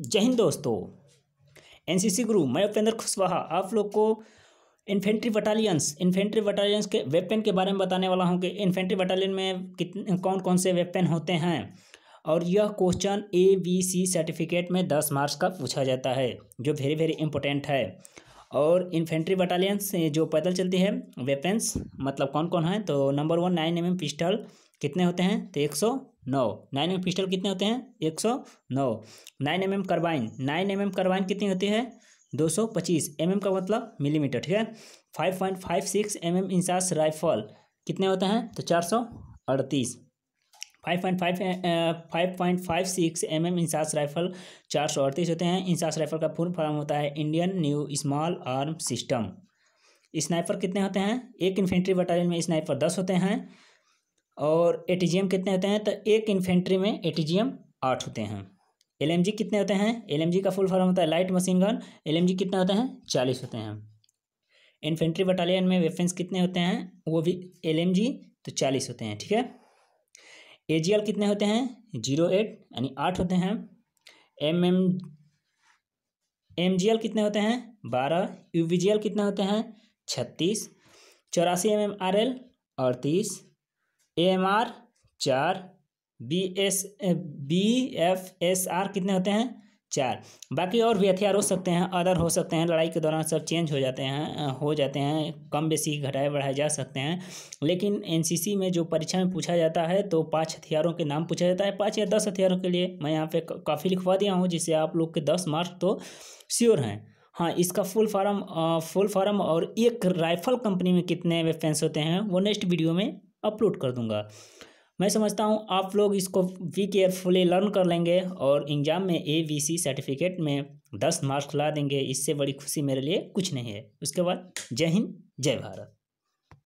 जय हिंद दोस्तों एनसीसी गुरु मैं उपेंद्र कुशवाहा आप लोग को इन्फेंट्री बटालियंस इन्फेंट्री बटालियंस के वेपन के बारे में बताने वाला हूं कि इन्फेंट्री बटालियन में कितने कौन कौन से वेपन होते हैं और यह question A B C certificate में दस मार्च का पूछा जाता है जो वेरी वेरी इंपॉर्टेंट है और इन्फेंट्री बटालियंस जो पैदल चलती है वेपन्स मतलब कौन कौन है तो number one nine M pistol कितने होते हैं तो एक सौ नौ नाइन एम पिस्टल कितने होते हैं एक सौ नौ nine M M carbine nine M M carbine कितनी होती है दो सौ पच्चीस एम एम का मतलब मिलीमीटर ठीक है five point five six M M INSAS rifle कितने होते हैं तो चार सौ अड़तीस five point five five point five six M M INSAS rifle चार सौ अड़तीस होते हैं इंसास राइफल का पूर्ण फॉर्म होता है Indian new small arm system sniper कितने होते हैं एक इन्फेंट्री बटालियन में स्नाइपर दस होते हैं और ए कितने होते हैं तो एक इन्फेंट्री में ए आठ होते हैं एल कितने होते हैं एल का फुल फॉर्म होता है लाइट मशीन गन एल कितने होते हैं चालीस होते हैं इन्फेंट्री बटालियन में वेफेंस कितने होते हैं वो भी एल तो चालीस होते हैं ठीक है ए कितने होते हैं जीरो एट यानी आठ होते हैं एम एम एम कितने होते हैं बारह यू कितने होते हैं छत्तीस चौरासी एम एम आर एल अड़तीस एम आर चार B S B F S R कितने होते हैं चार बाकी और भी हथियार हो सकते हैं अदर हो सकते हैं लड़ाई के दौरान सब चेंज हो जाते हैं हो जाते हैं कम बेसी घटाए बढ़ाए जा सकते हैं लेकिन एनसीसी में जो परीक्षा में पूछा जाता है तो पाँच हथियारों के नाम पूछा जाता है पाँच या दस हथियारों के लिए मैं यहाँ पे काफ़ी लिखवा दिया हूँ जिससे आप लोग के दस मार्क्स तो श्योर हैं हाँ इसका फुल फार्म फुल फार्म और एक राइफल कंपनी में कितने वेपन्स होते हैं वो नेक्स्ट वीडियो में अपलोड कर दूंगा मैं समझता हूँ आप लोग इसको भी केयरफुली लर्न कर लेंगे और एग्ज़ाम में ए बी सी सर्टिफिकेट में दस मार्क्स ला देंगे इससे बड़ी खुशी मेरे लिए कुछ नहीं है उसके बाद जय हिंद जय भारत